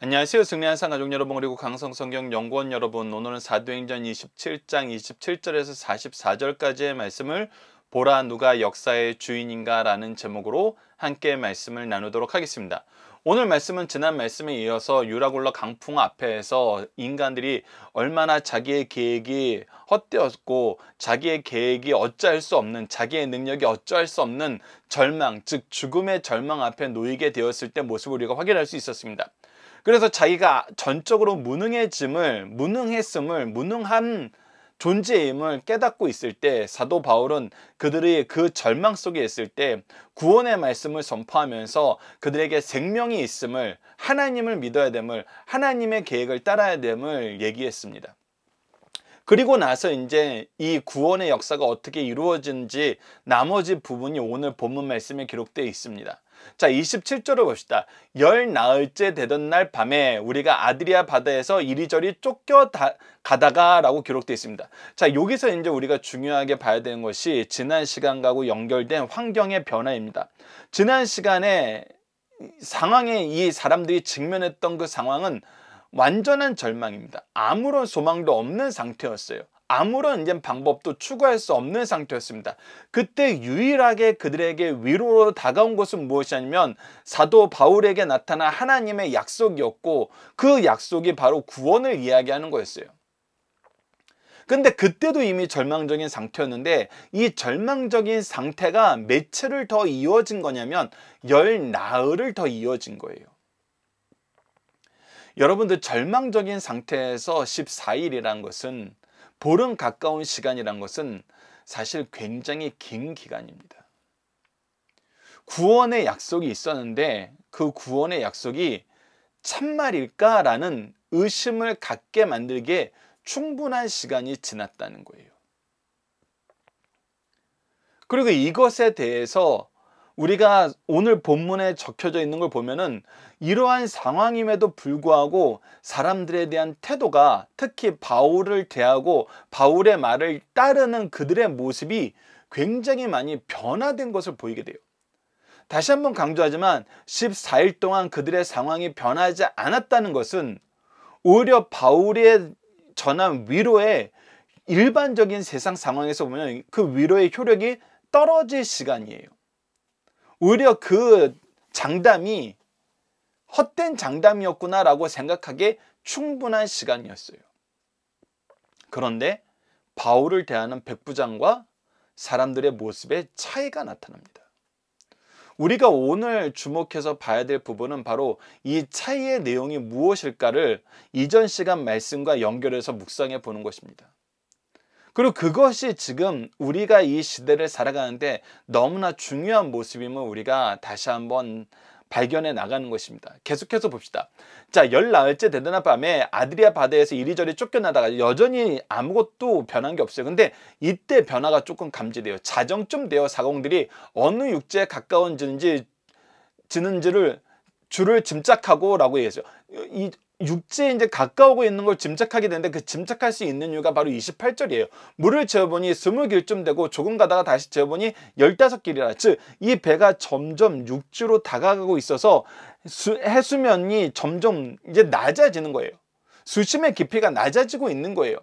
안녕하세요. 승리한 상가족 여러분 그리고 강성성경 연구원 여러분 오늘은 사도행전 27장 27절에서 44절까지의 말씀을 보라 누가 역사의 주인인가 라는 제목으로 함께 말씀을 나누도록 하겠습니다. 오늘 말씀은 지난 말씀에 이어서 유라굴러 강풍 앞에서 인간들이 얼마나 자기의 계획이 헛되었고 자기의 계획이 어찌수 없는 자기의 능력이 어찌수 없는 절망 즉 죽음의 절망 앞에 놓이게 되었을 때 모습을 우리가 확인할 수 있었습니다. 그래서 자기가 전적으로 무능해짐을 무능했음을 무능한 존재임을 깨닫고 있을 때 사도 바울은 그들의 그 절망 속에 있을 때 구원의 말씀을 선포하면서 그들에게 생명이 있음을 하나님을 믿어야 됨을 하나님의 계획을 따라야 됨을 얘기했습니다. 그리고 나서 이제 이 구원의 역사가 어떻게 이루어지는지 나머지 부분이 오늘 본문 말씀에 기록되어 있습니다. 자 27절을 봅시다. 열 나흘째 되던 날 밤에 우리가 아드리아 바다에서 이리저리 쫓겨 다, 가다가 라고 기록되어 있습니다. 자 여기서 이제 우리가 중요하게 봐야 되는 것이 지난 시간과고 연결된 환경의 변화입니다. 지난 시간에 상황에 이 사람들이 직면했던 그 상황은 완전한 절망입니다. 아무런 소망도 없는 상태였어요. 아무런 이제 방법도 추구할 수 없는 상태였습니다. 그때 유일하게 그들에게 위로로 다가온 것은 무엇이냐면 사도 바울에게 나타난 하나님의 약속이었고 그 약속이 바로 구원을 이야기하는 거였어요. 근데 그때도 이미 절망적인 상태였는데 이 절망적인 상태가 며칠을 더 이어진 거냐면 열 나흘을 더 이어진 거예요. 여러분들 절망적인 상태에서 14일이라는 것은 보름 가까운 시간이란 것은 사실 굉장히 긴 기간입니다. 구원의 약속이 있었는데 그 구원의 약속이 참말일까라는 의심을 갖게 만들게 충분한 시간이 지났다는 거예요. 그리고 이것에 대해서 우리가 오늘 본문에 적혀져 있는 걸 보면은 이러한 상황임에도 불구하고 사람들에 대한 태도가 특히 바울을 대하고 바울의 말을 따르는 그들의 모습이 굉장히 많이 변화된 것을 보이게 돼요. 다시 한번 강조하지만 14일 동안 그들의 상황이 변하지 않았다는 것은 오히려 바울의 전한 위로에 일반적인 세상 상황에서 보면 그 위로의 효력이 떨어질 시간이에요. 오히려 그 장담이 헛된 장담이었구나라고 생각하기에 충분한 시간이었어요. 그런데 바울을 대하는 백부장과 사람들의 모습에 차이가 나타납니다. 우리가 오늘 주목해서 봐야 될 부분은 바로 이 차이의 내용이 무엇일까를 이전 시간 말씀과 연결해서 묵상해 보는 것입니다. 그리고 그것이 지금 우리가 이 시대를 살아가는데 너무나 중요한 모습임을 우리가 다시 한번 발견해 나가는 것입니다. 계속해서 봅시다. 자, 열나흘째 되던 밤에 아드리아 바다에서 이리저리 쫓겨나다가 여전히 아무것도 변한 게 없어요. 근데 이때 변화가 조금 감지돼요. 자정쯤 되어 사공들이 어느 육지에 가까운 지는지 지는지를 줄을 짐작하고 라고 얘기했어요. 이 육지에 이제 가까우고 있는 걸 짐작하게 되는데 그 짐작할 수 있는 이유가 바로 28절이에요. 물을 재어보니 20길쯤 되고 조금 가다가 다시 재어보니 15길이라. 즉, 이 배가 점점 육지로 다가가고 있어서 수, 해수면이 점점 이제 낮아지는 거예요. 수심의 깊이가 낮아지고 있는 거예요.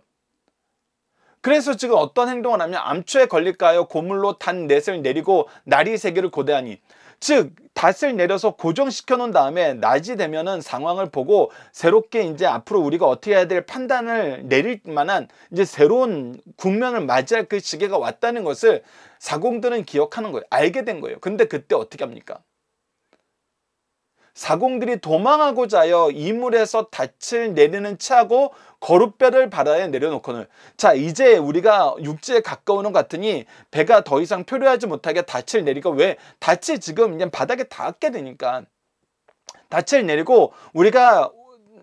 그래서 지금 어떤 행동을 하면 암초에 걸릴까요? 고물로 단 넷을 내리고 날이 세계를 고대하니 즉 닷을 내려서 고정시켜 놓은 다음에 낮이 되면은 상황을 보고 새롭게 이제 앞으로 우리가 어떻게 해야 될 판단을 내릴 만한 이제 새로운 국면을 맞이할 그 시기가 왔다는 것을 사공들은 기억하는 거예요. 알게 된 거예요. 근데 그때 어떻게 합니까? 사공들이 도망하고자 하여 이물에서 닻을 내리는 채하고 거룻뼈를 바다에 내려놓고는자 이제 우리가 육지에 가까우는 것 같으니 배가 더 이상 표류하지 못하게 닻을 내리고 왜 닻이 지금 그냥 바닥에 닿게 되니까 닻을 내리고 우리가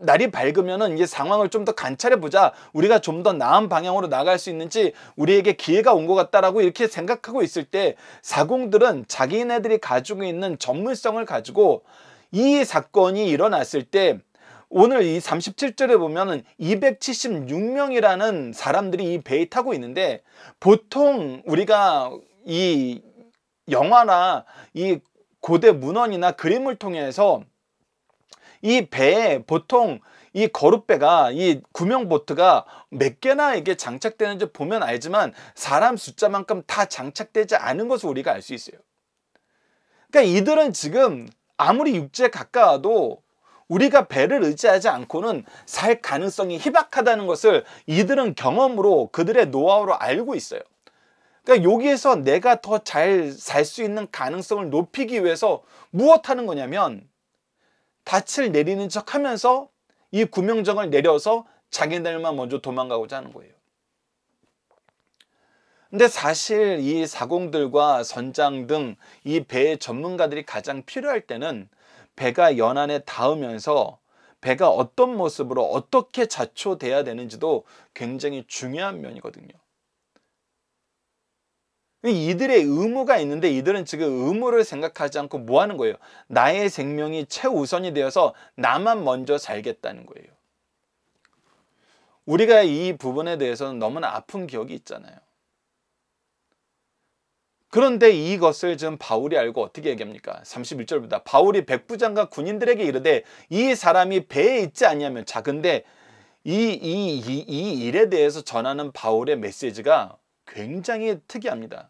날이 밝으면은 이제 상황을 좀 더 관찰해 보자. 우리가 좀 더 나은 방향으로 나갈 수 있는지 우리에게 기회가 온 것 같다라고 이렇게 생각하고 있을 때 사공들은 자기네들이 가지고 있는 전문성을 가지고 이 사건이 일어났을 때 오늘 이 37절에 보면은 276명이라는 사람들이 이 배에 타고 있는데 보통 우리가 이 영화나 이 고대 문헌이나 그림을 통해서 이 배에 보통 이거룩배가이 구명보트가 몇 개나 이게 장착되는지 보면 알지만 사람 숫자만큼 다 장착되지 않은 것을 우리가 알 수 있어요. 그러니까 이들은 지금 아무리 육지에 가까워도 우리가 배를 의지하지 않고는 살 가능성이 희박하다는 것을 이들은 경험으로 그들의 노하우로 알고 있어요. 그러니까 여기에서 내가 더 잘 살 수 있는 가능성을 높이기 위해서 무엇 하는 거냐면 닻을 내리는 척 하면서 이 구명정을 내려서 자기들만 먼저 도망가고자 하는 거예요. 근데 사실 이 사공들과 선장 등 이 배의 전문가들이 가장 필요할 때는 배가 연안에 닿으면서 배가 어떤 모습으로 어떻게 자초돼야 되는지도 굉장히 중요한 면이거든요. 이들의 의무가 있는데 이들은 지금 의무를 생각하지 않고 뭐 하는 거예요? 나의 생명이 최우선이 되어서 나만 먼저 살겠다는 거예요. 우리가 이 부분에 대해서는 너무나 아픈 기억이 있잖아요. 그런데 이것을 좀 바울이 알고 어떻게 얘기합니까? 31절입니다. 바울이 백부장과 군인들에게 이르되 이 사람이 배에 있지 아니면 작은데 이, 이, 이, 이 일에 대해서 전하는 바울의 메시지가 굉장히 특이합니다.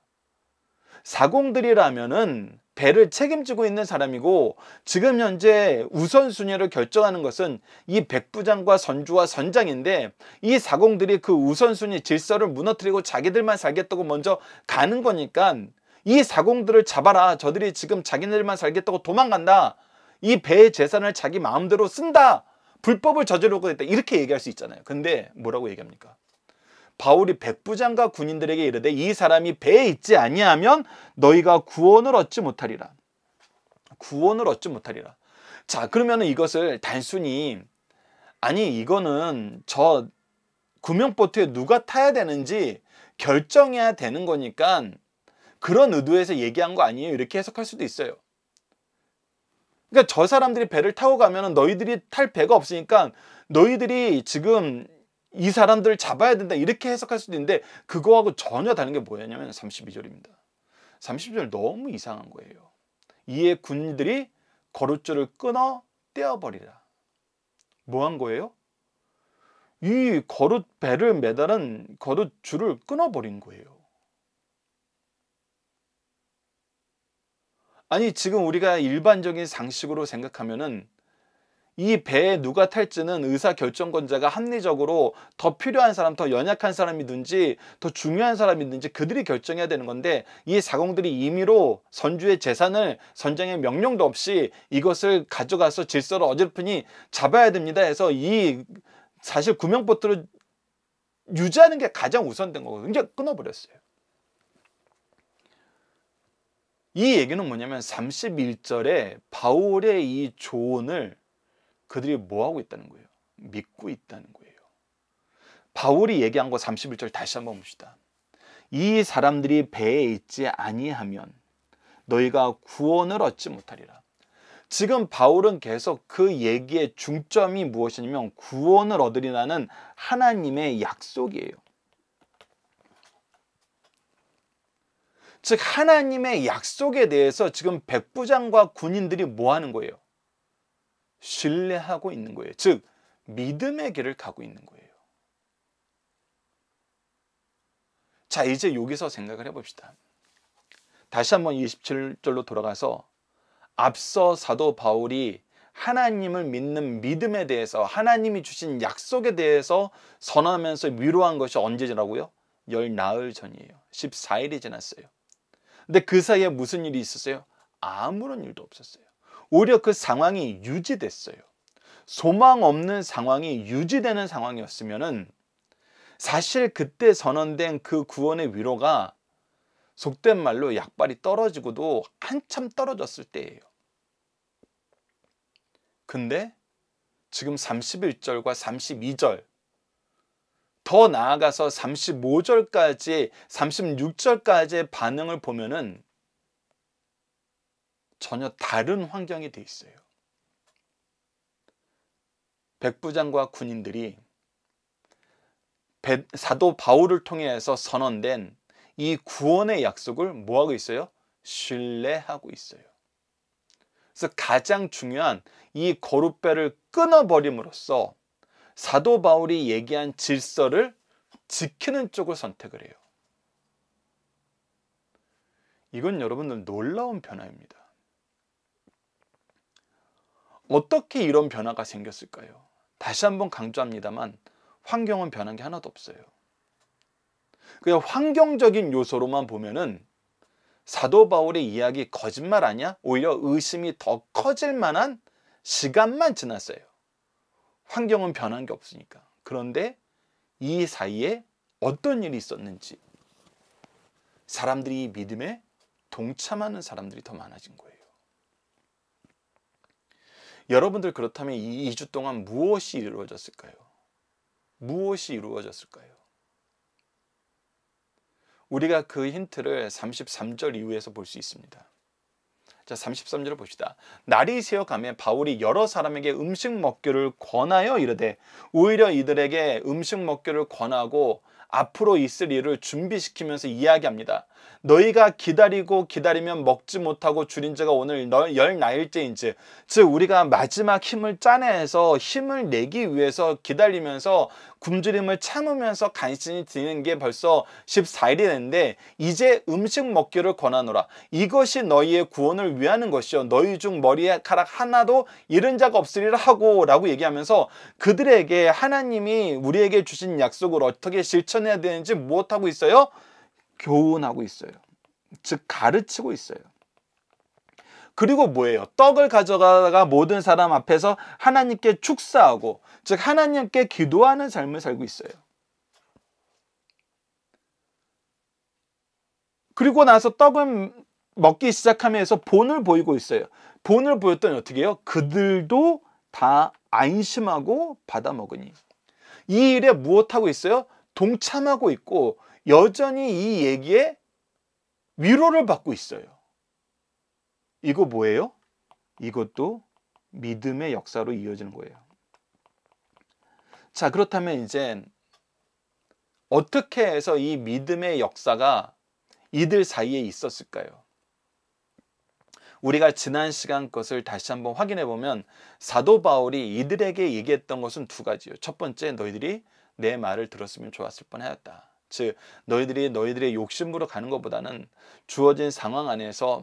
사공들이라면은 배를 책임지고 있는 사람이고 지금 현재 우선순위를 결정하는 것은 이 백부장과 선주와 선장인데 이 사공들이 그 우선순위 질서를 무너뜨리고 자기들만 살겠다고 먼저 가는 거니까 이 사공들을 잡아라 저들이 지금 자기들만 살겠다고 도망간다 이 배의 재산을 자기 마음대로 쓴다 불법을 저지르고 있다 이렇게 얘기할 수 있잖아요 근데 뭐라고 얘기합니까 바울이 백부장과 군인들에게 이르되 이 사람이 배에 있지 아니하면 너희가 구원을 얻지 못하리라. 구원을 얻지 못하리라. 자, 그러면은 이것을 단순히 아니 이거는 저 구명보트에 누가 타야 되는지 결정해야 되는 거니까 그런 의도에서 얘기한 거 아니에요. 이렇게 해석할 수도 있어요. 그러니까 저 사람들이 배를 타고 가면 너희들이 탈 배가 없으니까 너희들이 지금 이 사람들을 잡아야 된다 이렇게 해석할 수도 있는데 그거하고 전혀 다른 게 뭐였냐면 32절입니다. 3 2절 너무 이상한 거예요. 이에 군인들이 거룻줄을 끊어 떼어버리라. 뭐 한 거예요? 이 거룻 배를 매달은 거룻 줄을 끊어버린 거예요. 아니 지금 우리가 일반적인 상식으로 생각하면은 이 배에 누가 탈지는 의사 결정권자가 합리적으로 더 필요한 사람, 더 연약한 사람이든지 더 중요한 사람이든지 그들이 결정해야 되는 건데 이 사공들이 임의로 선주의 재산을 선장의 명령도 없이 이것을 가져가서 질서를 어지럽히니 잡아야 됩니다 해서 이 사실 구명보트를 유지하는 게 가장 우선된 거거든요. 이제 끊어버렸어요. 이 얘기는 뭐냐면 31절에 바울의 이 조언을 그들이 뭐하고 있다는 거예요? 믿고 있다는 거예요. 바울이 얘기한 거 31절 다시 한번 봅시다. 이 사람들이 배에 있지 아니하면 너희가 구원을 얻지 못하리라. 지금 바울은 계속 그 얘기의 중점이 무엇이냐면 구원을 얻으리라는 하나님의 약속이에요. 즉 하나님의 약속에 대해서 지금 백부장과 군인들이 뭐 하는 거예요? 신뢰하고 있는 거예요. 즉 믿음의 길을 가고 있는 거예요. 자 이제 여기서 생각을 해봅시다. 다시 한번 27절로 돌아가서 앞서 사도 바울이 하나님을 믿는 믿음에 대해서 하나님이 주신 약속에 대해서 선하면서 언 위로한 것이 언제라고요? 열 나흘 전이에요. 14일이 지났어요. 근데 그 사이에 무슨 일이 있었어요? 아무런 일도 없었어요. 오히려 그 상황이 유지됐어요. 소망 없는 상황이 유지되는 상황이었으면은 사실 그때 선언된 그 구원의 위로가 속된 말로 약발이 떨어지고도 한참 떨어졌을 때예요. 근데 지금 31절과 32절 더 나아가서 35절까지 36절까지의 반응을 보면은 전혀 다른 환경이 돼 있어요. 백부장과 군인들이 사도 바울을 통해서 선언된 이 구원의 약속을 뭐하고 있어요? 신뢰하고 있어요. 그래서 가장 중요한 이 거룻배를 끊어버림으로써 사도 바울이 얘기한 질서를 지키는 쪽을 선택을 해요. 이건 여러분들 놀라운 변화입니다. 어떻게 이런 변화가 생겼을까요? 다시 한번 강조합니다만 환경은 변한 게 하나도 없어요. 그냥 환경적인 요소로만 보면은 사도 바울의 이야기 거짓말 아니야? 오히려 의심이 더 커질 만한 시간만 지났어요. 환경은 변한 게 없으니까. 그런데 이 사이에 어떤 일이 있었는지 사람들이 믿음에 동참하는 사람들이 더 많아진 거예요. 여러분들 그렇다면 이 2주 동안 무엇이 이루어졌을까요? 무엇이 이루어졌을까요? 우리가 그 힌트를 33절 이후에서 볼 수 있습니다. 자, 33절을 봅시다. 날이 새어가면 바울이 여러 사람에게 음식 먹기를 권하여 이르되 오히려 이들에게 음식 먹기를 권하고 앞으로 있을 일을 준비시키면서 이야기합니다. 너희가 기다리고 기다리면 먹지 못하고 줄인 자가 오늘 열나일째인지 즉 우리가 마지막 힘을 짜내서 힘을 내기 위해서 기다리면서 굶주림을 참으면서 간신히 드는 게 벌써 14일이 됐는데 이제 음식 먹기를 권하노라 이것이 너희의 구원을 위하는 것이요 너희 중 머리카락 하나도 잃은 자가 없으리라 하고 라고 얘기하면서 그들에게 하나님이 우리에게 주신 약속을 어떻게 실천해야 되는지 무엇하고 있어요? 교훈하고 있어요. 즉 가르치고 있어요. 그리고 뭐예요? 떡을 가져가다가 모든 사람 앞에서 하나님께 축사하고 즉 하나님께 기도하는 삶을 살고 있어요. 그리고 나서 떡을 먹기 시작하면서 본을 보이고 있어요. 본을 보였더니 어떻게 해요? 그들도 다 안심하고 받아 먹으니. 이 일에 무엇하고 있어요? 동참하고 있고 여전히 이 얘기에 위로를 받고 있어요. 이거 뭐예요? 이것도 믿음의 역사로 이어지는 거예요. 자, 그렇다면 이제 어떻게 해서 이 믿음의 역사가 이들 사이에 있었을까요? 우리가 지난 시간 것을 다시 한번 확인해 보면 사도 바울이 이들에게 얘기했던 것은 두가지요첫 번째, 너희들이 내 말을 들었으면 좋았을 뻔하였다. 즉 너희들이 너희들의 욕심으로 가는 것보다는 주어진 상황 안에서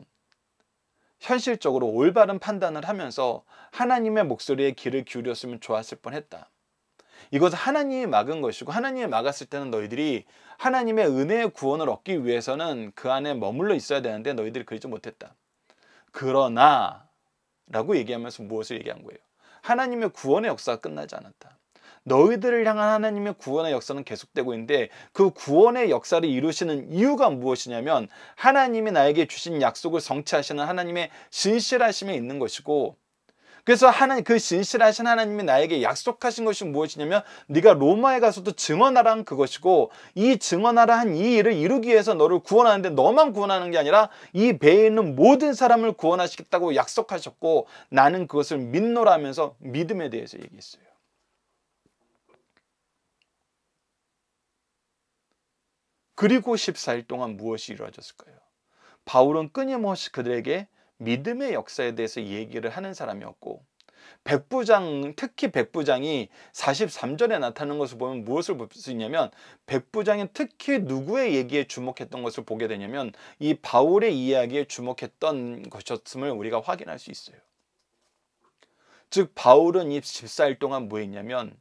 현실적으로 올바른 판단을 하면서 하나님의 목소리에 귀를 기울였으면 좋았을 뻔했다. 이것은 하나님이 막은 것이고 하나님이 막았을 때는 너희들이 하나님의 은혜의 구원을 얻기 위해서는 그 안에 머물러 있어야 되는데 너희들이 그러지 못했다. 그러나 라고 얘기하면서 무엇을 얘기한 거예요? 하나님의 구원의 역사가 끝나지 않았다. 너희들을 향한 하나님의 구원의 역사는 계속되고 있는데 그 구원의 역사를 이루시는 이유가 무엇이냐면 하나님이 나에게 주신 약속을 성취하시는 하나님의 진실하심에 있는 것이고 그래서 하나님 그 진실하신 하나님이 나에게 약속하신 것이 무엇이냐면 네가 로마에 가서도 증언하라는 그것이고 이 증언하라 한 이 일을 이루기 위해서 너를 구원하는데 너만 구원하는 게 아니라 이 배에 있는 모든 사람을 구원하시겠다고 약속하셨고 나는 그것을 믿노라 하면서 믿음에 대해서 얘기했어요. 그리고 14일 동안 무엇이 이루어졌을까요? 바울은 끊임없이 그들에게 믿음의 역사에 대해서 얘기를 하는 사람이었고 백부장 특히 백부장이 43절에 나타나는 것을 보면 무엇을 볼 수 있냐면 백부장이 특히 누구의 얘기에 주목했던 것을 보게 되냐면 이 바울의 이야기에 주목했던 것이었음을 우리가 확인할 수 있어요. 즉 바울은 이 14일 동안 뭐 했냐면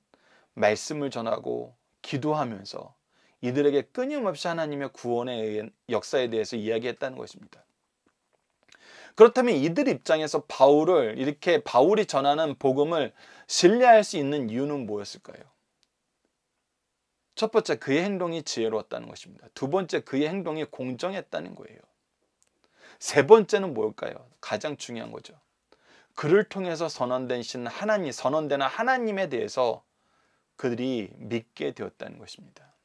말씀을 전하고 기도하면서 이들에게 끊임없이 하나님의 구원의 역사에 대해서 이야기했다는 것입니다. 그렇다면 이들 입장에서 바울을 이렇게 바울이 전하는 복음을 신뢰할 수 있는 이유는 뭐였을까요? 첫 번째 그의 행동이 지혜로웠다는 것입니다. 두 번째 그의 행동이 공정했다는 거예요. 세 번째는 뭘까요? 가장 중요한 거죠. 그를 통해서 선언된 신 하나님, 선언되는 하나님에 대해서 그들이 믿게 되었다는 것입니다.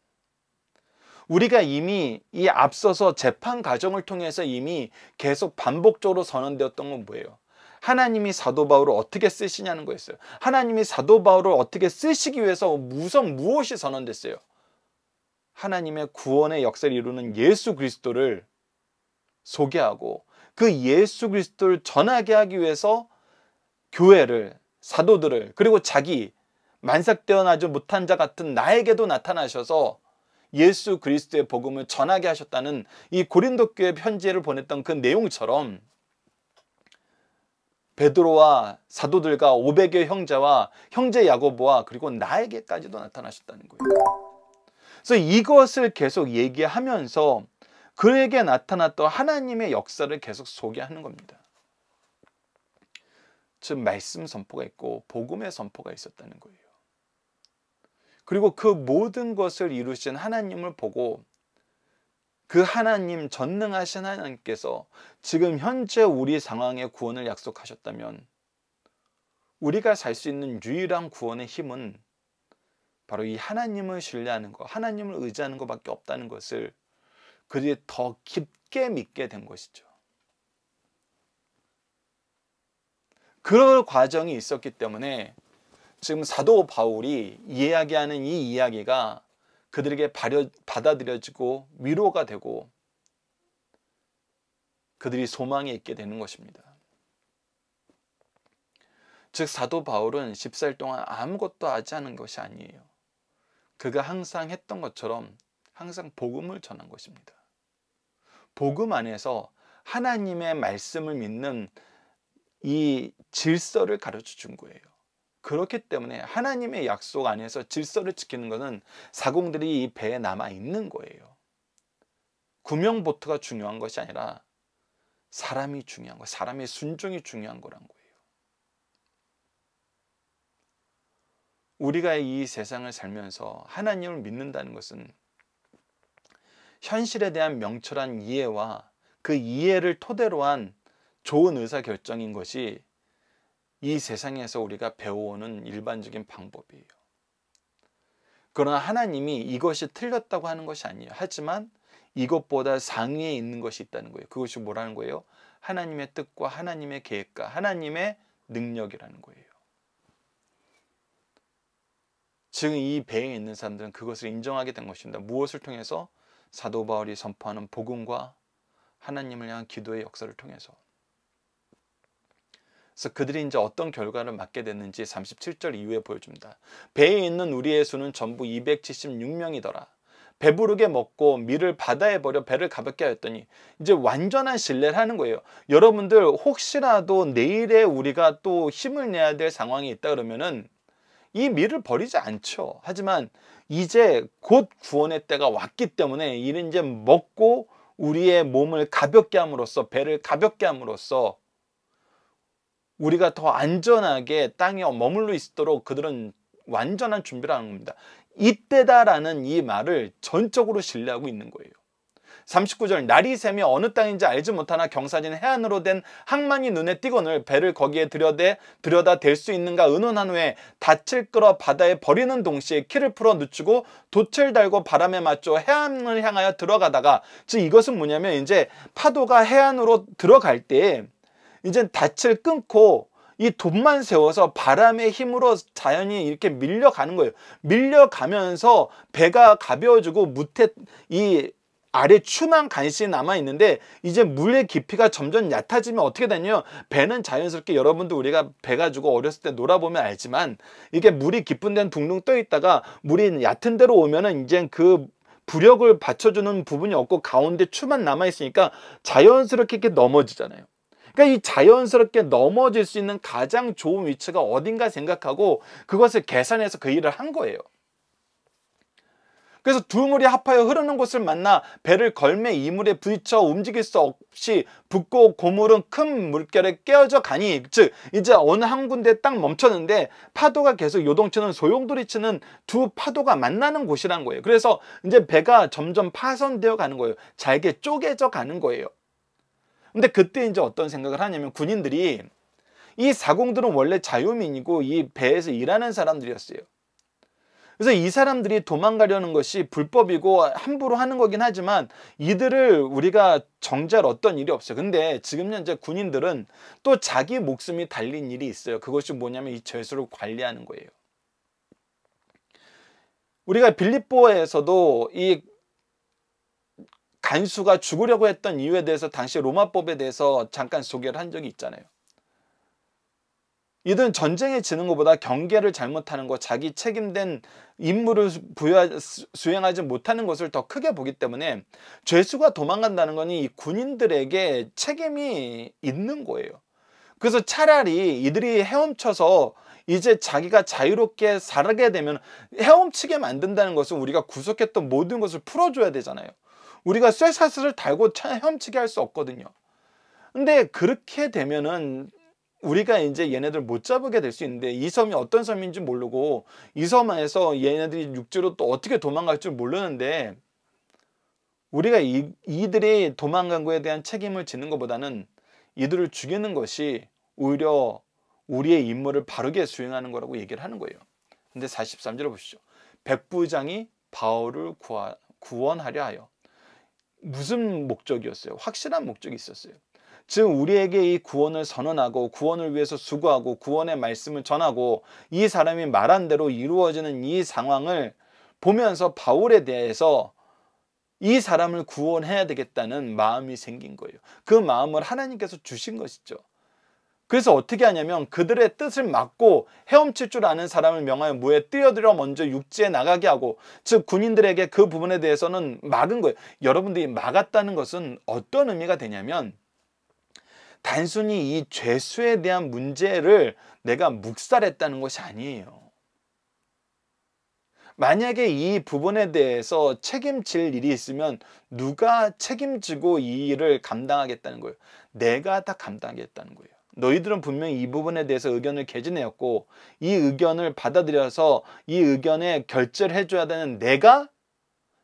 우리가 이미 이 앞서서 재판 과정을 통해서 이미 계속 반복적으로 선언되었던 건 뭐예요? 하나님이 사도 바울을 어떻게 쓰시냐는 거였어요. 하나님이 사도 바울을 어떻게 쓰시기 위해서 무슨 무엇이 선언됐어요? 하나님의 구원의 역사를 이루는 예수 그리스도를 소개하고 그 예수 그리스도를 전하게 하기 위해서 교회를 사도들을 그리고 자기 만삭되어나지 못한 자 같은 나에게도 나타나셔서 예수 그리스도의 복음을 전하게 하셨다는 이 고린도 교의 편지를 보냈던 그 내용처럼 베드로와 사도들과 500여 형제와 형제 야고보와 그리고 나에게까지도 나타나셨다는 거예요. 그래서 이것을 계속 얘기하면서 그에게 나타났던 하나님의 역사를 계속 소개하는 겁니다. 즉 말씀 선포가 있고 복음의 선포가 있었다는 거예요. 그리고 그 모든 것을 이루신 하나님을 보고 그 하나님 전능하신 하나님께서 지금 현재 우리 상황의 구원을 약속하셨다면 우리가 살 수 있는 유일한 구원의 힘은 바로 이 하나님을 신뢰하는 것, 하나님을 의지하는 것밖에 없다는 것을 그들이 더 깊게 믿게 된 것이죠. 그럴 과정이 있었기 때문에 지금 사도 바울이 이야기하는 이 이야기가 그들에게 발여, 받아들여지고 위로가 되고 그들이 소망이 있게 되는 것입니다. 즉 사도 바울은 14일 동안 아무것도 하지 않은 것이 아니에요. 그가 항상 했던 것처럼 항상 복음을 전한 것입니다. 복음 안에서 하나님의 말씀을 믿는 이 질서를 가르쳐 준 거예요. 그렇기 때문에 하나님의 약속 안에서 질서를 지키는 것은 사공들이 이 배에 남아 있는 거예요. 구명보트가 중요한 것이 아니라 사람이 중요한 거, 사람의 순종이 중요한 거란 거예요. 우리가 이 세상을 살면서 하나님을 믿는다는 것은 현실에 대한 명철한 이해와 그 이해를 토대로 한 좋은 의사결정인 것이 이 세상에서 우리가 배워오는 일반적인 방법이에요. 그러나 하나님이 이것이 틀렸다고 하는 것이 아니에요. 하지만 이것보다 상위에 있는 것이 있다는 거예요. 그것이 뭐라는 거예요? 하나님의 뜻과 하나님의 계획과 하나님의 능력이라는 거예요. 지금 이 배에 있는 사람들은 그것을 인정하게 된 것입니다. 무엇을 통해서 사도 바울이 선포하는 복음과 하나님을 향한 기도의 역사를 통해서 그래서 그들이 이제 어떤 결과를 맞게 됐는지 37절 이후에 보여줍니다. 배에 있는 우리의 수는 전부 276명이더라. 배부르게 먹고 밀을 바다에 버려 배를 가볍게 하였더니 이제 완전한 신뢰를 하는 거예요. 여러분들 혹시라도 내일에 우리가 또 힘을 내야 될 상황이 있다 그러면은 이 밀을 버리지 않죠. 하지만 이제 곧 구원의 때가 왔기 때문에 이는 이제 먹고 우리의 몸을 가볍게 함으로써 배를 가볍게 함으로써 우리가 더 안전하게 땅에 머물러 있도록 그들은 완전한 준비를 하는 겁니다. 이때다라는 이 말을 전적으로 신뢰하고 있는 거예요. 39절 날이 새며 어느 땅인지 알지 못하나 경사진 해안으로 된 항만이 눈에 띄거늘 배를 거기에 들여대 들여다 댈 수 있는가 의논한 후에 닻을 끌어 바다에 버리는 동시에 키를 풀어 늦추고 돛을 달고 바람에 맞춰 해안을 향하여 들어가다가 즉 이것은 뭐냐면 이제 파도가 해안으로 들어갈 때 이젠 닻을 끊고 이 돈만 세워서 바람의 힘으로 자연이 이렇게 밀려가는 거예요. 밀려가면서 배가 가벼워지고 무태 이 아래 추만 간신히 남아있는데 이제 물의 깊이가 점점 얕아지면 어떻게 되냐요 배는 자연스럽게 여러분도 우리가 배 가지고 어렸을 때 놀아보면 알지만 이게 물이 깊은 데는 둥둥 떠 있다가 물이 얕은 데로 오면은 이제 그 부력을 받쳐주는 부분이 없고 가운데 추만 남아있으니까 자연스럽게 이렇게 넘어지잖아요 그러니까 이 자연스럽게 넘어질 수 있는 가장 좋은 위치가 어딘가 생각하고 그것을 계산해서 그 일을 한 거예요. 그래서 두 물이 합하여 흐르는 곳을 만나 배를 걸매 이 물에 부딪혀 움직일 수 없이 붓고 고물은 큰 물결에 깨어져 가니 즉 이제 어느 한 군데 딱 멈췄는데 파도가 계속 요동치는 소용돌이치는 두 파도가 만나는 곳이란 거예요. 그래서 이제 배가 점점 파손되어 가는 거예요. 잘게 쪼개져 가는 거예요. 근데 그때 이제 어떤 생각을 하냐면 군인들이 이 사공들은 원래 자유민이고 이 배에서 일하는 사람들이었어요. 그래서 이 사람들이 도망가려는 것이 불법이고 함부로 하는 거긴 하지만 이들을 우리가 정제할 어떤 일이 없어요. 근데 지금 현재 군인들은 또 자기 목숨이 달린 일이 있어요. 그것이 뭐냐면 이 죄수를 관리하는 거예요. 우리가 빌립보에서도 이 간수가 죽으려고 했던 이유에 대해서 당시 로마법에 대해서 잠깐 소개를 한 적이 있잖아요. 이들은 전쟁에 지는 것보다 경계를 잘못하는 것, 자기 책임된 임무를 부여, 수행하지 못하는 것을 더 크게 보기 때문에 죄수가 도망간다는 건 이 군인들에게 책임이 있는 거예요. 그래서 차라리 이들이 헤엄쳐서 이제 자기가 자유롭게 살게 되면 헤엄치게 만든다는 것은 우리가 구속했던 모든 것을 풀어줘야 되잖아요. 우리가 쇠사슬을 달고 헤엄치게 할 수 없거든요. 근데 그렇게 되면은 우리가 이제 얘네들 못 잡게 될 수 있는데 이 섬이 어떤 섬인지 모르고 이 섬에서 얘네들이 육지로 또 어떻게 도망갈 줄 모르는데 우리가 이, 이들이 도망간 거에 대한 책임을 지는 것보다는 이들을 죽이는 것이 오히려 우리의 임무를 바르게 수행하는 거라고 얘기를 하는 거예요. 근데 43절을 보시죠. 백부장이 바울을 구하, 구원하려 하여 무슨 목적이었어요? 확실한 목적이 있었어요. 즉 우리에게 이 구원을 선언하고 구원을 위해서 수고하고 구원의 말씀을 전하고 이 사람이 말한 대로 이루어지는 이 상황을 보면서 바울에 대해서 이 사람을 구원해야 되겠다는 마음이 생긴 거예요. 그 마음을 하나님께서 주신 것이죠. 그래서 어떻게 하냐면 그들의 뜻을 막고 헤엄칠 줄 아는 사람을 명하여 무에 뛰어들어 먼저 육지에 나가게 하고 즉 군인들에게 그 부분에 대해서는 막은 거예요. 여러분들이 막았다는 것은 어떤 의미가 되냐면 단순히 이 죄수에 대한 문제를 내가 묵살했다는 것이 아니에요. 만약에 이 부분에 대해서 책임질 일이 있으면 누가 책임지고 이 일을 감당하겠다는 거예요. 내가 다 감당하겠다는 거예요. 너희들은 분명히 이 부분에 대해서 의견을 개진해였고이 의견을 받아들여서 이 의견에 결제를 해줘야 되는 내가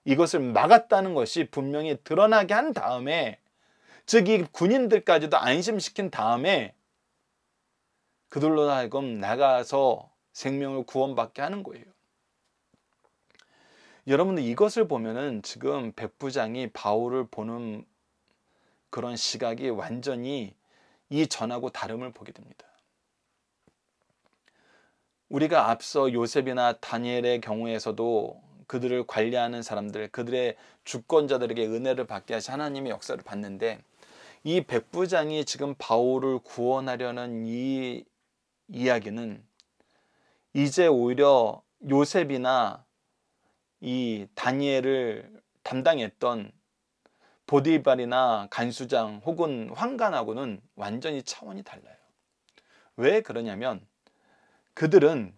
이것을 막았다는 것이 분명히 드러나게 한 다음에 즉 이 군인들까지도 안심시킨 다음에 그들로 하여금 나가서 생명을 구원받게 하는 거예요. 여러분들 이것을 보면은 지금 백부장이 바울을 보는 그런 시각이 완전히 이 전하고 다름을 보게 됩니다. 우리가 앞서 요셉이나 다니엘의 경우에서도 그들을 관리하는 사람들, 그들의 주권자들에게 은혜를 받게 하시 하나님의 역사를 봤는데 이 백부장이 지금 바울을 구원하려는 이 이야기는 이제 오히려 요셉이나 이 다니엘을 담당했던 보디발이나 간수장 혹은 황간하고는 완전히 차원이 달라요. 왜 그러냐면 그들은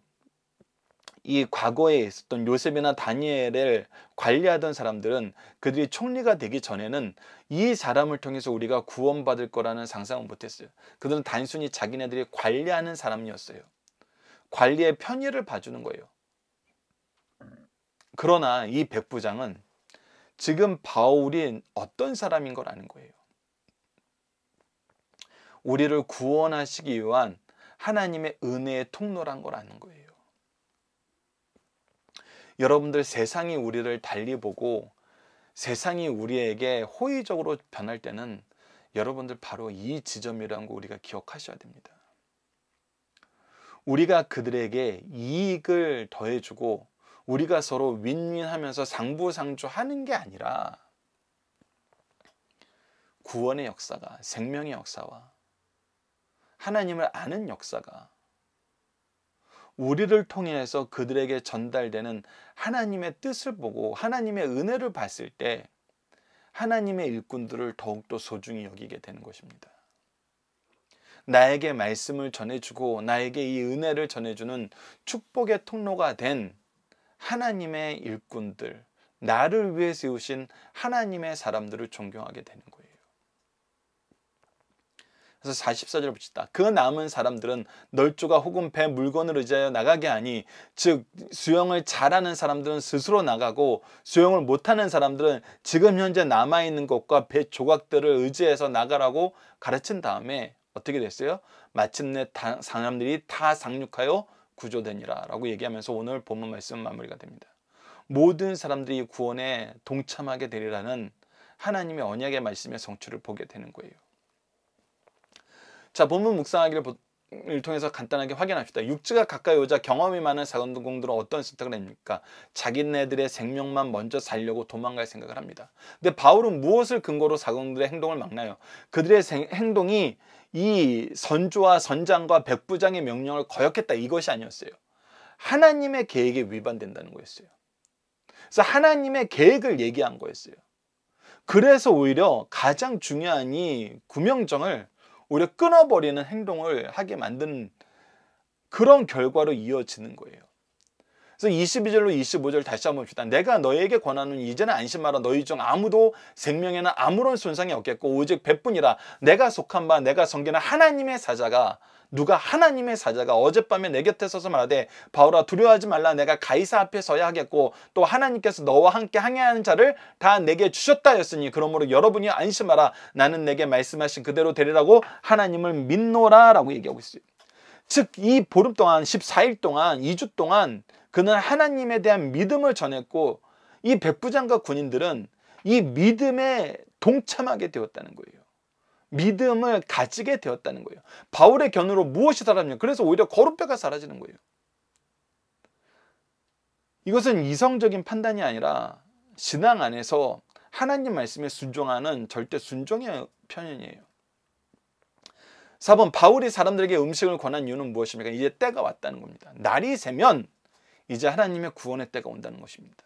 이 과거에 있었던 요셉이나 다니엘을 관리하던 사람들은 그들이 총리가 되기 전에는 이 사람을 통해서 우리가 구원받을 거라는 상상은 못했어요. 그들은 단순히 자기네들이 관리하는 사람이었어요. 관리의 편의를 봐주는 거예요. 그러나 이 백부장은 지금 바울인 어떤 사람인 걸아는 거예요. 우리를 구원하시기 위한 하나님의 은혜의 통로란 걸 아는 거예요. 여러분들 세상이 우리를 달리 보고 세상이 우리에게 호의적으로 변할 때는 여러분들 바로 이 지점이라는 거 우리가 기억하셔야 됩니다. 우리가 그들에게 이익을 더해주고 우리가 서로 윈윈하면서 상부상조하는 게 아니라 구원의 역사가 생명의 역사와 하나님을 아는 역사가 우리를 통해서 그들에게 전달되는 하나님의 뜻을 보고 하나님의 은혜를 봤을 때 하나님의 일꾼들을 더욱더 소중히 여기게 되는 것입니다. 나에게 말씀을 전해주고 나에게 이 은혜를 전해주는 축복의 통로가 된 하나님의 일꾼들, 나를 위해 세우신 하나님의 사람들을 존경하게 되는 거예요. 그래서 44절 붙이다. 그 남은 사람들은 널조가 혹은 배 물건을 의지하여 나가게 하니 즉 수영을 잘하는 사람들은 스스로 나가고 수영을 못하는 사람들은 지금 현재 남아있는 것과 배 조각들을 의지해서 나가라고 가르친 다음에 어떻게 됐어요? 마침내 사람들이 다 상륙하여 구조되니라라고 얘기하면서 오늘 본문 말씀 마무리가 됩니다. 모든 사람들이 구원에 동참하게 되리라는 하나님의 언약의 말씀의 성취를 보게 되는 거예요. 자, 본문 묵상하기를 통해서 간단하게 확인합시다. 육지가 가까이 오자 경험이 많은 사건공들은 어떤 선택을 합니까? 자기네들의 생명만 먼저 살려고 도망갈 생각을 합니다. 근데 바울은 무엇을 근거로 사건들의 행동을 막나요? 그들의 생, 행동이 이 선조와 선장과 백부장의 명령을 거역했다 이것이 아니었어요. 하나님의 계획에 위반된다는 거였어요. 그래서 하나님의 계획을 얘기한 거였어요. 그래서 오히려 가장 중요한 이 구명정을 오히려 끊어버리는 행동을 하게 만든 그런 결과로 이어지는 거예요. 그래서 22절로 25절 다시 한번 봅시다. 내가 너에게 권하는 이제는 안심하라. 너희 중 아무도 생명에는 아무런 손상이 없겠고 오직 배뿐이라. 내가 속한 바 내가 섬기는 하나님의 사자가 누가 하나님의 사자가 어젯밤에 내 곁에 서서 말하되 바울아 두려워하지 말라 내가 가이사 앞에 서야 하겠고 또 하나님께서 너와 함께 항해하는 자를 다 내게 주셨다였으니 그러므로 여러분이 안심하라 나는 내게 말씀하신 그대로 되리라고 하나님을 믿노라라고 얘기하고 있어요. 즉 이 보름 동안 14일 동안 2주 동안 그는 하나님에 대한 믿음을 전했고 이 백부장과 군인들은 이 믿음에 동참하게 되었다는 거예요. 믿음을 가지게 되었다는 거예요. 바울의 견으로 무엇이 사라지냐? 그래서 오히려 거룩배가 사라지는 거예요. 이것은 이성적인 판단이 아니라 신앙 안에서 하나님 말씀에 순종하는 절대 순종의 편현이에요. 4번 바울이 사람들에게 음식을 권한 이유는 무엇입니까? 이제 때가 왔다는 겁니다. 날이 새면 이제 하나님의 구원의 때가 온다는 것입니다.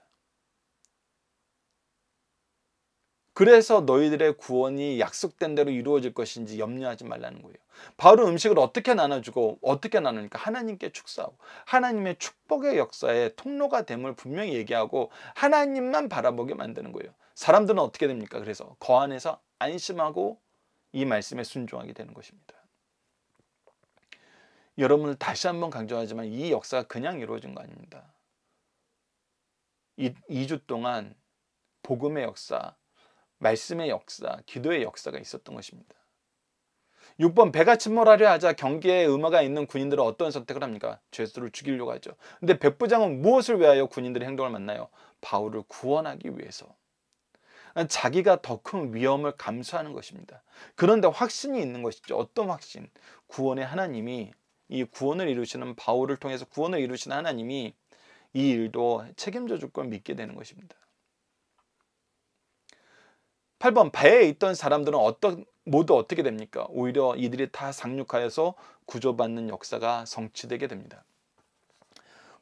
그래서 너희들의 구원이 약속된 대로 이루어질 것인지 염려하지 말라는 거예요. 바울 음식을 어떻게 나눠주고 어떻게 나누니까 하나님께 축사하고 하나님의 축복의 역사의 통로가 됨을 분명히 얘기하고 하나님만 바라보게 만드는 거예요. 사람들은 어떻게 됩니까? 그래서 거 안에서 안심하고 이 말씀에 순종하게 되는 것입니다. 여러분을 다시 한번 강조하지만 이 역사가 그냥 이루어진 거 아닙니다. 이, 2주 동안 복음의 역사, 말씀의 역사, 기도의 역사가 있었던 것입니다. 6번 배가 침몰하려 하자 경계에 음화가 있는 군인들은 어떤 선택을 합니까? 죄수를 죽이려고 하죠. 근데 백부장은 무엇을 위하여 군인들의 행동을 만나요? 바울을 구원하기 위해서. 자기가 더 큰 위험을 감수하는 것입니다. 그런데 확신이 있는 것이죠. 어떤 확신? 구원의 하나님이 이 구원을 이루시는 바울을 통해서 구원을 이루시는 하나님이 이 일도 책임져 줄걸 믿게 되는 것입니다. 8번 배에 있던 사람들은 어떤 모두 어떻게 됩니까? 오히려 이들이 다 상륙하여서 구조받는 역사가 성취되게 됩니다.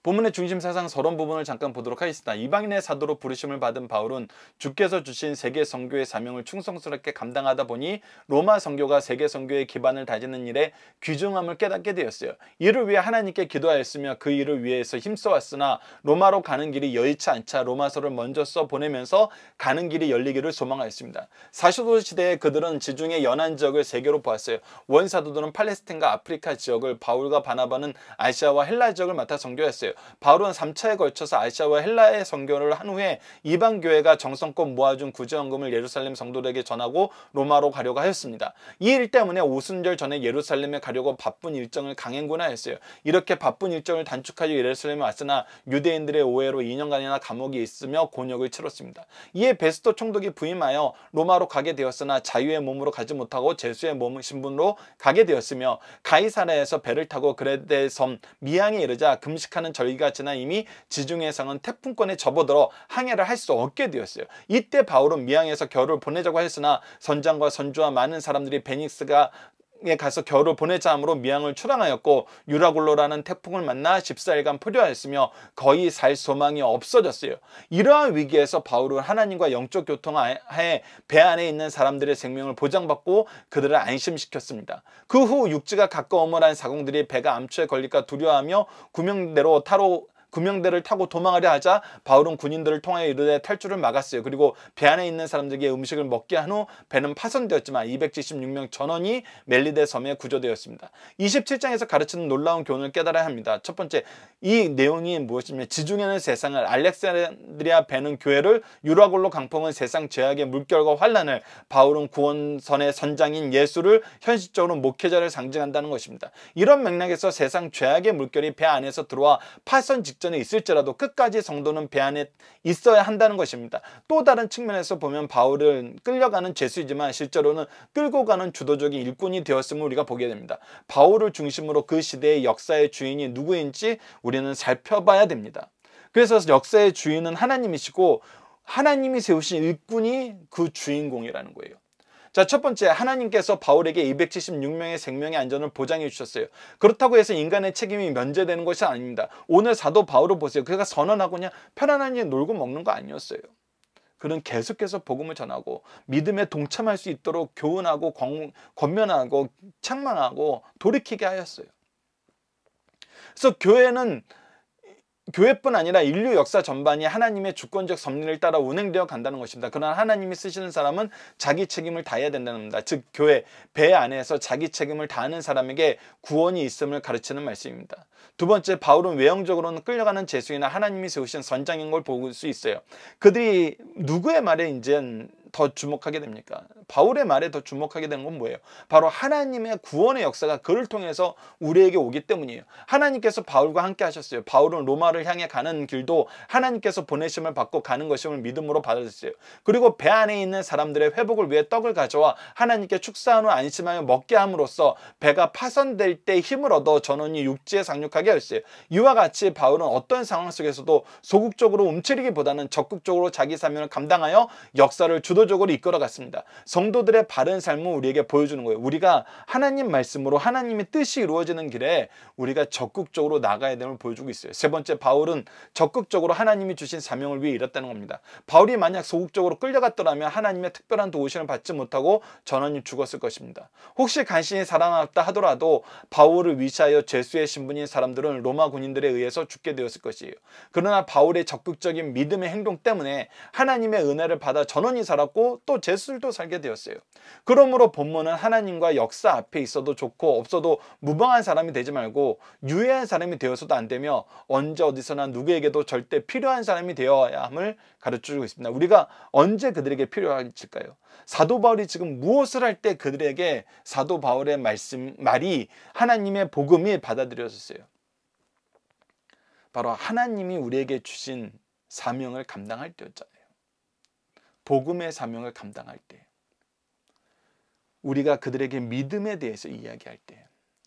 본문의 중심 사상 서론 부분을 잠깐 보도록 하겠습니다. 이방인의 사도로 부르심을 받은 바울은 주께서 주신 세계 선교의 사명을 충성스럽게 감당하다 보니 로마 선교가 세계 선교의 기반을 다지는 일에 귀중함을 깨닫게 되었어요. 이를 위해 하나님께 기도하였으며 그 일을 위해서 힘써왔으나 로마로 가는 길이 여의치 않자 로마서를 먼저 써 보내면서 가는 길이 열리기를 소망하였습니다. 사도도 시대에 그들은 지중해 연안 지역을 세계로 보았어요. 원사도들은 팔레스틴과 아프리카 지역을 바울과 바나바는 아시아와 헬라 지역을 맡아 선교했어요. 바울은 3차에 걸쳐서 아시아와 헬라에 선교를 한 후에 이방 교회가 정성껏 모아준 구제연금을 예루살렘 성도들에게 전하고 로마로 가려고 하였습니다. 이 일 때문에 오순절 전에 예루살렘에 가려고 바쁜 일정을 강행군화 했어요. 이렇게 바쁜 일정을 단축하여 예루살렘에 왔으나 유대인들의 오해로 2년간이나 감옥에 있으며 곤역을 치렀습니다. 이에 베스토 총독이 부임하여 로마로 가게 되었으나 자유의 몸으로 가지 못하고 제수의 몸 신분으로 가게 되었으며 가이사라에서 배를 타고 그레데섬 미항에 이르자 금식하는 절 절기가 지나 이미 지중해상은 태풍권에 접어들어 항해를 할 수 없게 되었어요. 이때 바울은 미항에서 겨울을 보내자고 했으나 선장과 선주와 많은 사람들이 베닉스가 미항에 가서 겨울을 보내자 함으로 미항을 출항하였고 유라굴로라는 태풍을 만나 14일간 포려하였으며 거의 살 소망이 없어졌어요. 이러한 위기에서 바울은 하나님과 영적 교통하에 배 안에 있는 사람들의 생명을 보장받고 그들을 안심시켰습니다. 그 후 육지가 가까움을 한 사공들이 배가 암초에 걸릴까 두려워하며 구명대로 타로 구명대를 타고 도망하려 하자 바울은 군인들을 통해 이르되 탈출을 막았어요. 그리고 배 안에 있는 사람들에게 음식을 먹게 한 후 배는 파손되었지만 276명 전원이 멜리데 섬에 구조되었습니다. 27장에서 가르치는 놀라운 교훈을 깨달아야 합니다. 첫 번째, 이 내용이 무엇이냐면 지중해는 세상을, 알렉산드리아 배는 교회를, 유라골로 강풍은 세상 죄악의 물결과 환란을, 바울은 구원선의 선장인 예수를 현실적으로 목회자를 상징한다는 것입니다. 이런 맥락에서 세상 죄악의 물결이 배 안에서 들어와 파손 직전 직전에 있을지라도 끝까지 성도는 배 안에 있어야 한다는 것입니다. 또 다른 측면에서 보면 바울은 끌려가는 죄수이지만 실제로는 끌고 가는 주도적인 일꾼이 되었음을 우리가 보게 됩니다. 바울을 중심으로 그 시대의 역사의 주인이 누구인지 우리는 살펴봐야 됩니다. 그래서 역사의 주인은 하나님이시고 하나님이 세우신 일꾼이 그 주인공이라는 거예요. 자, 첫 번째 하나님께서 바울에게 276명의 생명의 안전을 보장해 주셨어요. 그렇다고 해서 인간의 책임이 면제되는 것이 아닙니다. 오늘 사도 바울을 보세요. 그가 선언하고 그냥 편안한 일 놀고 먹는 거 아니었어요. 그는 계속해서 복음을 전하고 믿음에 동참할 수 있도록 교훈하고 권면하고 창망하고 돌이키게 하였어요. 그래서 교회는 교회뿐 아니라 인류 역사 전반이 하나님의 주권적 섭리를 따라 운행되어 간다는 것입니다. 그러나 하나님이 쓰시는 사람은 자기 책임을 다해야 된다는 겁니다. 즉 교회 배 안에서 자기 책임을 다하는 사람에게 구원이 있음을 가르치는 말씀입니다. 두 번째 바울은 외형적으로는 끌려가는 제수이나 하나님이 세우신 선장인 걸 볼 수 있어요. 그들이 누구의 말에 인제 더 주목하게 됩니까? 바울의 말에 더 주목하게 되는 건 뭐예요? 바로 하나님의 구원의 역사가 그를 통해서 우리에게 오기 때문이에요. 하나님께서 바울과 함께 하셨어요. 바울은 로마를 향해 가는 길도 하나님께서 보내심을 받고 가는 것임을 믿음으로 받아들였어요. 그리고 배 안에 있는 사람들의 회복을 위해 떡을 가져와 하나님께 축사한 후 안심하여 먹게 함으로써 배가 파선될 때 힘을 얻어 전원이 육지에 상륙하게 하였어요. 이와 같이 바울은 어떤 상황 속에서도 소극적으로 움츠리기보다는 적극적으로 자기 사명을 감당하여 역사를 주도 주도적으로 이끌어갔습니다. 성도들의 바른 삶을 우리에게 보여주는 거예요. 우리가 하나님 말씀으로 하나님의 뜻이 이루어지는 길에 우리가 적극적으로 나가야 됨을 보여주고 있어요. 세 번째 바울은 적극적으로 하나님이 주신 사명을 위해 일었다는 겁니다. 바울이 만약 소극적으로 끌려갔더라면 하나님의 특별한 도우심을 받지 못하고 전원이 죽었을 것입니다. 혹시 간신히 살아났다 하더라도 바울을 위시하여 죄수의 신분인 사람들은 로마 군인들에 의해서 죽게 되었을 것이에요. 그러나 바울의 적극적인 믿음의 행동 때문에 하나님의 은혜를 받아 전원이 살았고 되었고 또 제술도 살게 되었어요. 그러므로 본문은 하나님과 역사 앞에 있어도 좋고 없어도 무방한 사람이 되지 말고 유해한 사람이 되어서도 안 되며 언제 어디서나 누구에게도 절대 필요한 사람이 되어야 함을 가르쳐주고 있습니다. 우리가 언제 그들에게 필요할까요? 사도 바울이 지금 무엇을 할 때 그들에게 사도 바울의 말씀 말이 하나님의 복음이 받아들여졌어요. 바로 하나님이 우리에게 주신 사명을 감당할 때였잖아요. 복음의 사명을 감당할 때 우리가 그들에게 믿음에 대해서 이야기할 때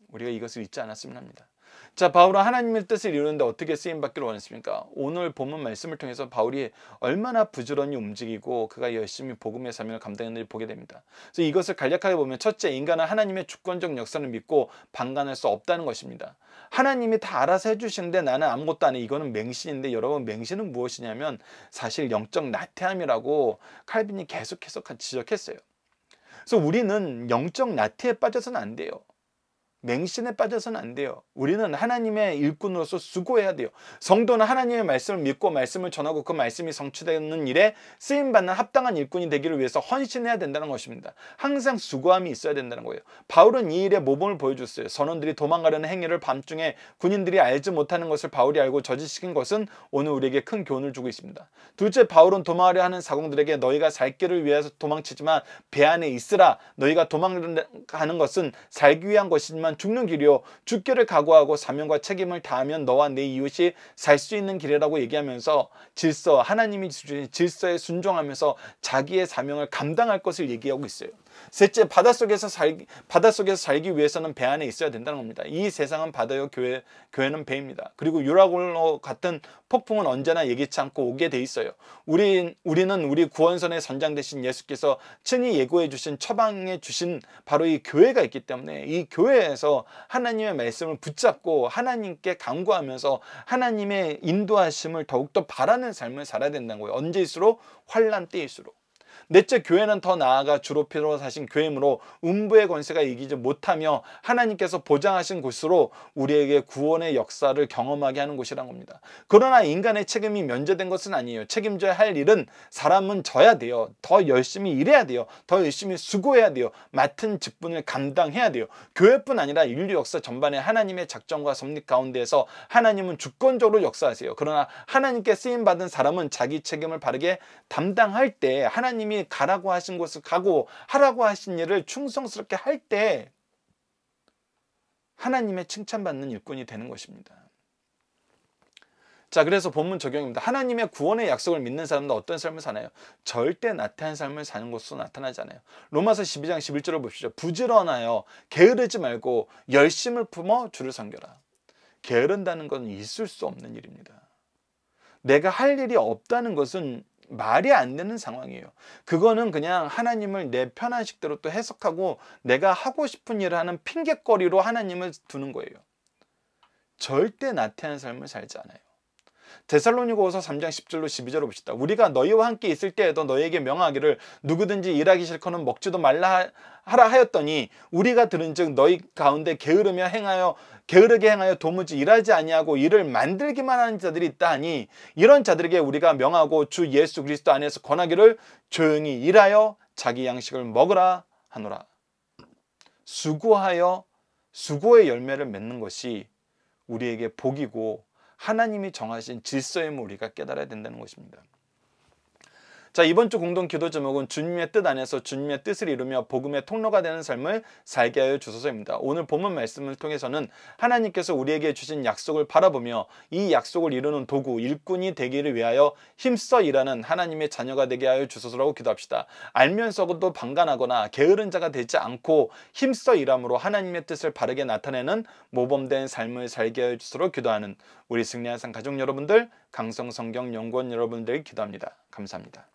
우리가 이것을 잊지 않았으면 합니다. 자, 바울은 하나님의 뜻을 이루는데 어떻게 쓰임 받기를 원했습니까? 오늘 본문 말씀을 통해서 바울이 얼마나 부지런히 움직이고 그가 열심히 복음의 사명을 감당했는지 보게 됩니다. 그래서 이것을 간략하게 보면 첫째, 인간은 하나님의 주권적 역사를 믿고 방관할 수 없다는 것입니다. 하나님이 다 알아서 해주시는데 나는 아무것도 안 해. 이거는 맹신인데 여러분 맹신은 무엇이냐면 사실 영적 나태함이라고 칼빈이 계속해서 지적했어요. 그래서 우리는 영적 나태에 빠져서는 안 돼요. 맹신에 빠져서는 안 돼요. 우리는 하나님의 일꾼으로서 수고해야 돼요. 성도는 하나님의 말씀을 믿고 말씀을 전하고 그 말씀이 성취되는 일에 쓰임받는 합당한 일꾼이 되기를 위해서 헌신해야 된다는 것입니다. 항상 수고함이 있어야 된다는 거예요. 바울은 이 일에 모범을 보여줬어요. 선원들이 도망가려는 행위를 밤중에 군인들이 알지 못하는 것을 바울이 알고 저지시킨 것은 오늘 우리에게 큰 교훈을 주고 있습니다. 둘째 바울은 도망하려 하는 사공들에게 너희가 살길을 위해서 도망치지만 배 안에 있으라 너희가 도망가는 것은 살기 위한 것이지만 다만 죽는 길이요 죽기를 각오하고 사명과 책임을 다하면 너와 내 이웃이 살 수 있는 길이라고 얘기하면서 질서 하나님이 주신 질서에 순종하면서 자기의 사명을 감당할 것을 얘기하고 있어요. 셋째, 바닷속에서 살기, 바닷속에서 살기 위해서는 배 안에 있어야 된다는 겁니다. 이 세상은 바다요, 교회, 교회는 배입니다. 그리고 유라골로 같은 폭풍은 언제나 예기치 않고 오게 돼 있어요. 우리, 우리는 우리 구원선의 선장 되신 예수께서 친히 예고해 주신 처방해 주신 바로 이 교회가 있기 때문에 이 교회에서 하나님의 말씀을 붙잡고 하나님께 강구하면서 하나님의 인도하심을 더욱더 바라는 삶을 살아야 된다는 거예요. 언제일수록 환란 때일수록. 넷째 교회는 더 나아가 주로 피로 사신 교회므로 음부의 권세가 이기지 못하며 하나님께서 보장하신 곳으로 우리에게 구원의 역사를 경험하게 하는 곳이란 겁니다. 그러나 인간의 책임이 면제된 것은 아니에요. 책임져야 할 일은 사람은 져야 돼요. 더 열심히 일해야 돼요. 더 열심히 수고해야 돼요. 맡은 직분을 감당해야 돼요. 교회뿐 아니라 인류 역사 전반에 하나님의 작정과 섭리 가운데에서 하나님은 주권적으로 역사하세요. 그러나 하나님께 쓰임 받은 사람은 자기 책임을 바르게 담당할 때 하나님이 하나님이 가라고 하신 곳을 가고 하라고 하신 일을 충성스럽게 할 때 하나님의 칭찬받는 일꾼이 되는 것입니다. 자, 그래서 본문 적용입니다. 하나님의 구원의 약속을 믿는 사람은 어떤 삶을 사나요? 절대 나태한 삶을 사는 것으로 나타나지 않아요. 로마서 12장 11절을 봅시다. 부지런하여 게으르지 말고 열심을 품어 주를 섬겨라. 게으른다는 건 있을 수 없는 일입니다. 내가 할 일이 없다는 것은 말이 안 되는 상황이에요. 그거는 그냥 하나님을 내 편한 식대로 또 해석하고 내가 하고 싶은 일을 하는 핑곗거리로 하나님을 두는 거예요. 절대 나태한 삶을 살지 않아요. 데살로니고서 3장 10절로 1 2절을 봅시다. 우리가 너희와 함께 있을 때에도 너희에게 명하기를 누구든지 일하기 싫거는 먹지도 말라 하라 하였더니 우리가 들은즉 너희 가운데 게으르며 행하여 게으르게 행하여 도무지 일하지 아니하고 일을 만들기만 하는 자들이 있다 하니 이런 자들에게 우리가 명하고 주 예수 그리스도 안에서 권하기를 조용히 일하여 자기 양식을 먹으라 하노라. 수고하여 수고의 열매를 맺는 것이 우리에게 복이고 하나님이 정하신 질서임을 우리가 깨달아야 된다는 것입니다. 자 이번 주 공동 기도 제목은 주님의 뜻 안에서 주님의 뜻을 이루며 복음의 통로가 되는 삶을 살게 하여 주소서입니다. 오늘 본문 말씀을 통해서는 하나님께서 우리에게 주신 약속을 바라보며 이 약속을 이루는 도구 일꾼이 되기를 위하여 힘써 일하는 하나님의 자녀가 되게 하여 주소서라고 기도합시다. 알면서도 방관하거나 게으른 자가 되지 않고 힘써 일함으로 하나님의 뜻을 바르게 나타내는 모범된 삶을 살게 하여 주소서 기도하는 우리 승리한 상 가족 여러분들, 강성성경연구원 여러분들 기도합니다. 감사합니다.